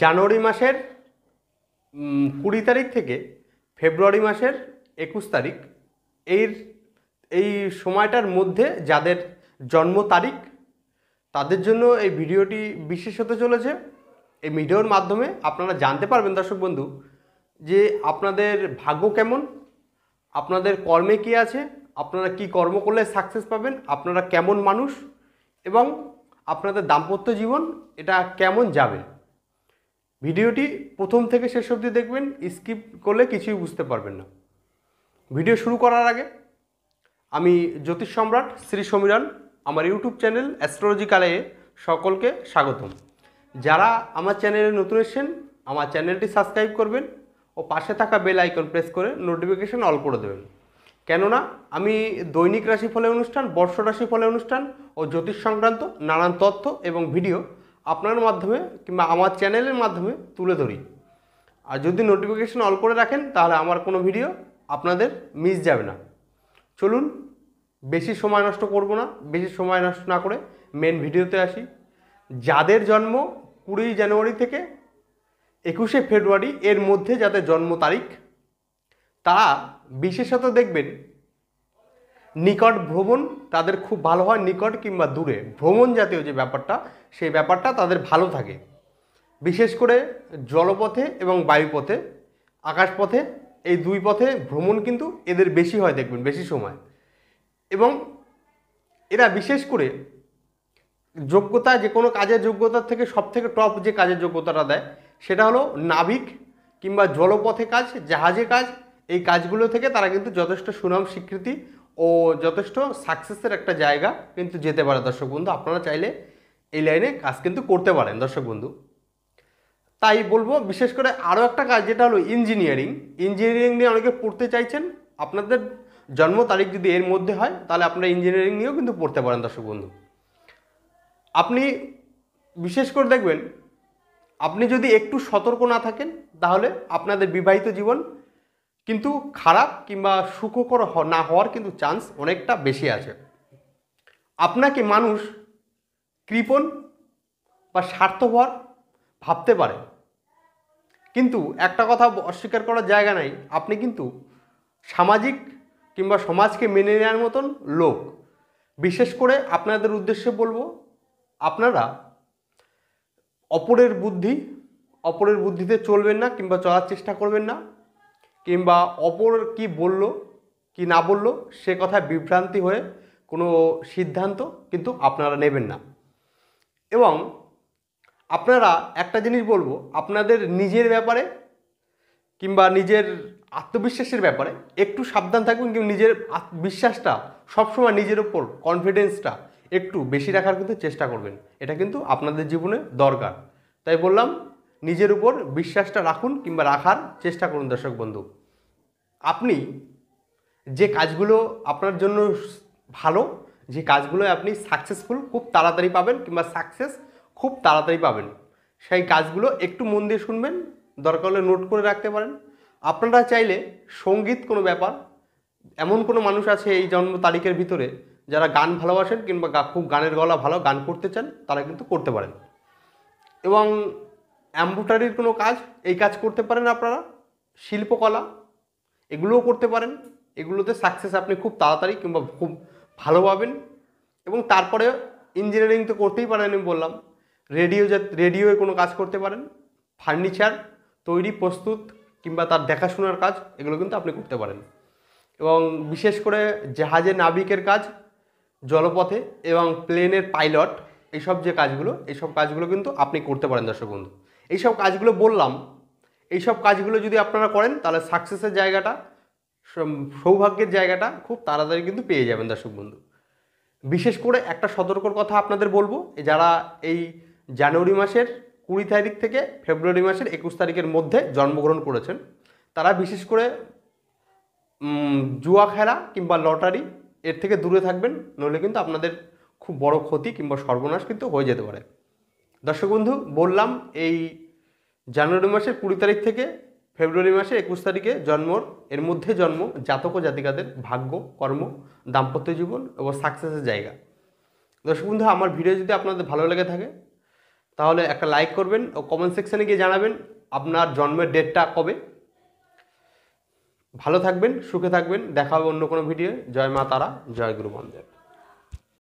জানুয়ারি মাসের কুড়ি তারিখ থেকে ফেব্রুয়ারি মাসের একুশ তারিখ এর এই সময়টার মধ্যে যাদের জন্ম তারিখ তাদের জন্য এই ভিডিওটি বিশেষ হতে চলেছে এই ভিডিওর মাধ্যমে আপনারা জানতে পারবেন দর্শক বন্ধু যে আপনাদের ভাগ্য কেমন আপনাদের কর্মে কী আছে আপনারা কি কর্ম করলে সাকসেস পাবেন আপনারা কেমন মানুষ এবং আপনাদের দাম্পত্য জীবন এটা কেমন যাবে ভিডিওটি প্রথম থেকে শেষ অবধি দেখবেন স্কিপ করলে কিছুই বুঝতে পারবেন না ভিডিও শুরু করার আগে আমি জ্যোতিষ সম্রাট শ্রী সমীরান আমার ইউটিউব চ্যানেল অ্যাস্ট্রোলজিকালে সকলকে স্বাগতম যারা আমার চ্যানেলে নতুন এসছেন আমার চ্যানেলটি সাবস্ক্রাইব করবেন ও পাশে থাকা বেল আইকন প্রেস করে নোটিফিকেশান অল করে দেবেন কেননা আমি দৈনিক রাশিফলে অনুষ্ঠান বর্ষ রাশিফলে অনুষ্ঠান ও জ্যোতিষ সংক্রান্ত নানান তথ্য এবং ভিডিও আপনার মাধ্যমে কিংবা আমার চ্যানেলের মাধ্যমে তুলে ধরি আর যদি নোটিফিকেশন অল করে রাখেন তাহলে আমার কোনো ভিডিও আপনাদের মিস যাবে না চলুন বেশি সময় নষ্ট করব না বেশি সময় নষ্ট না করে মেন ভিডিওতে আসি যাদের জন্ম কুড়ি জানুয়ারি থেকে একুশে ফেব্রুয়ারি এর মধ্যে যাদের জন্ম তারিখ তা বিশেষত দেখবেন নিকট ভ্রমণ তাদের খুব ভালো হয় নিকট কিংবা দূরে ভ্রমণ জাতীয় যে ব্যাপারটা সেই ব্যাপারটা তাদের ভালো থাকে বিশেষ করে জলপথে এবং বায়ুপথে আকাশপথে এই দুই পথে ভ্রমণ কিন্তু এদের বেশি হয় দেখবেন বেশি সময় এবং এরা বিশেষ করে যোগ্যতা যে কোনো কাজের যোগ্যতার থেকে সবথেকে টপ যে কাজের যোগ্যতাটা দেয় সেটা হলো নাবিক কিংবা জলপথে কাজ জাহাজে কাজ এই কাজগুলো থেকে তারা কিন্তু যথেষ্ট সুনাম স্বীকৃতি ও যথেষ্ট সাকসেসের একটা জায়গা কিন্তু যেতে পারে দর্শক বন্ধু আপনারা চাইলে এই লাইনে কাজ কিন্তু করতে পারেন দর্শক বন্ধু তাই বলবো বিশেষ করে আরও একটা কাজ যেটা হলো ইঞ্জিনিয়ারিং ইঞ্জিনিয়ারিং নিয়ে অনেকে পড়তে চাইছেন আপনাদের জন্ম তারিখ যদি এর মধ্যে হয় তাহলে আপনারা ইঞ্জিনিয়ারিং নিয়েও কিন্তু পড়তে পারেন দর্শক বন্ধু আপনি বিশেষ করে দেখবেন আপনি যদি একটু সতর্ক না থাকেন তাহলে আপনাদের বিবাহিত জীবন কিন্তু খারাপ কিংবা সুখকর না হওয়ার কিন্তু চান্স অনেকটা বেশি আছে আপনাকে মানুষ কৃপণ বা হওয়ার ভাবতে পারে কিন্তু একটা কথা অস্বীকার করার জায়গা নাই আপনি কিন্তু সামাজিক কিংবা সমাজকে মেনে নেওয়ার মতন লোক বিশেষ করে আপনাদের উদ্দেশ্যে বলবো আপনারা অপরের বুদ্ধি অপরের বুদ্ধিতে চলবেন না কিংবা চলার চেষ্টা করবেন না কিংবা অপর কি বলল কি না বলল সে কথায় বিভ্রান্তি হয়ে কোনো সিদ্ধান্ত কিন্তু আপনারা নেবেন না এবং আপনারা একটা জিনিস বলবো আপনাদের নিজের ব্যাপারে কিংবা নিজের আত্মবিশ্বাসের ব্যাপারে একটু সাবধান থাকবেন কিন্তু নিজের বিশ্বাসটা সবসময় নিজের ওপর কনফিডেন্সটা একটু বেশি রাখার কিন্তু চেষ্টা করবেন এটা কিন্তু আপনাদের জীবনে দরকার তাই বললাম নিজের উপর বিশ্বাসটা রাখুন কিংবা রাখার চেষ্টা করুন দর্শক বন্ধু আপনি যে কাজগুলো আপনার জন্য ভালো যে কাজগুলো আপনি সাকসেসফুল খুব তাড়াতাড়ি পাবেন কিংবা সাকসেস খুব তাড়াতাড়ি পাবেন সেই কাজগুলো একটু মন দিয়ে শুনবেন দরকার হলে নোট করে রাখতে পারেন আপনারা চাইলে সঙ্গীত কোনো ব্যাপার এমন কোনো মানুষ আছে এই জন্ম তারিখের ভিতরে যারা গান ভালোবাসেন কিংবা খুব গানের গলা ভালো গান করতে চান তারা কিন্তু করতে পারেন এবং অ্যাম্ব্রয়ডারির কোনো কাজ এই কাজ করতে পারেন আপনারা শিল্পকলা এগুলোও করতে পারেন এগুলোতে সাকসেস আপনি খুব তাড়াতাড়ি কিংবা খুব ভালো পাবেন এবং তারপরে ইঞ্জিনিয়ারিং তো করতেই পারেন আমি বললাম রেডিও রেডিওয়ে কোনো কাজ করতে পারেন ফার্নিচার তৈরি প্রস্তুত কিংবা তার দেখাশোনার কাজ এগুলো কিন্তু আপনি করতে পারেন এবং বিশেষ করে জাহাজে নাবিকের কাজ জলপথে এবং প্লেনের পাইলট এইসব যে কাজগুলো এইসব কাজগুলো কিন্তু আপনি করতে পারেন দর্শক বন্ধু এইসব কাজগুলো বললাম এইসব কাজগুলো যদি আপনারা করেন তাহলে সাকসেসের জায়গাটা সৌভাগ্যের জায়গাটা খুব তাড়াতাড়ি কিন্তু পেয়ে যাবেন দর্শক বন্ধু বিশেষ করে একটা সতর্কর কথা আপনাদের বলবো যারা এই জানুয়ারি মাসের কুড়ি তারিখ থেকে ফেব্রুয়ারি মাসের একুশ তারিখের মধ্যে জন্মগ্রহণ করেছেন তারা বিশেষ করে জুয়া খেলা কিংবা লটারি এর থেকে দূরে থাকবেন নইলে কিন্তু আপনাদের খুব বড় ক্ষতি কিংবা সর্বনাশ কিন্তু হয়ে যেতে পারে দর্শক বন্ধু বললাম এই জানুয়ারি মাসের কুড়ি তারিখ থেকে ফেব্রুয়ারি মাসের একুশ তারিখে জন্মর এর মধ্যে জন্ম জাতক ও জাতিকাদের ভাগ্য কর্ম দাম্পত্য জীবন এবং সাকসেসের জায়গা দর্শক বন্ধু আমার ভিডিও যদি আপনাদের ভালো লেগে থাকে তাহলে একটা লাইক করবেন ও কমেন্ট সেকশানে গিয়ে জানাবেন আপনার জন্মের ডেটটা কবে ভালো থাকবেন সুখে থাকবেন দেখা হবে অন্য কোনো ভিডিও জয় মা তারা জয় গুরু বন্দেব